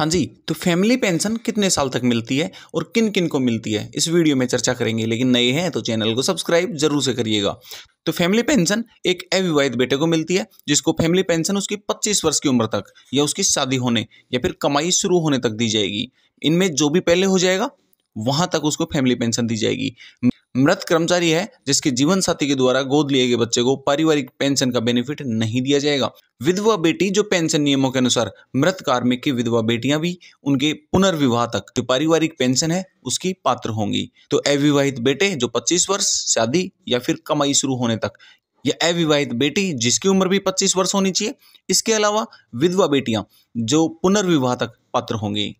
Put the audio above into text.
हाँ जी तो family pension कितने साल तक मिलती है और किन किन को मिलती है इस वीडियो में चर्चा करेंगे लेकिन नए हैं तो चैनल को सब्सक्राइब जरूर से करिएगा तो फैमिली पेंशन एक अविवाहित बेटे को मिलती है जिसको फैमिली पेंशन उसकी 25 वर्ष की उम्र तक या उसकी शादी होने या फिर कमाई शुरू होने तक दी जाएगी इनमें जो भी पहले हो जाएगा वहां तक उसको फैमिली पेंशन दी जाएगी मृत कर्मचारी है जिसके जीवन साथी के द्वारा गोद लिए गए बच्चे को पारिवारिक पेंशन का बेनिफिट नहीं दिया जाएगा विधवा बेटी जो पेंशन नियमों के अनुसार मृत कार्मिक की विधवा बेटियां भी उनके पुनर्विवाह तक जो पारिवारिक पेंशन है उसकी पात्र होंगी तो अविवाहित बेटे जो 25 वर्ष शादी या फिर कमाई शुरू होने तक या अविवाहित बेटी जिसकी उम्र भी पच्चीस वर्ष होनी चाहिए इसके अलावा विधवा बेटियां जो पुनर्विवाह तक पात्र होंगी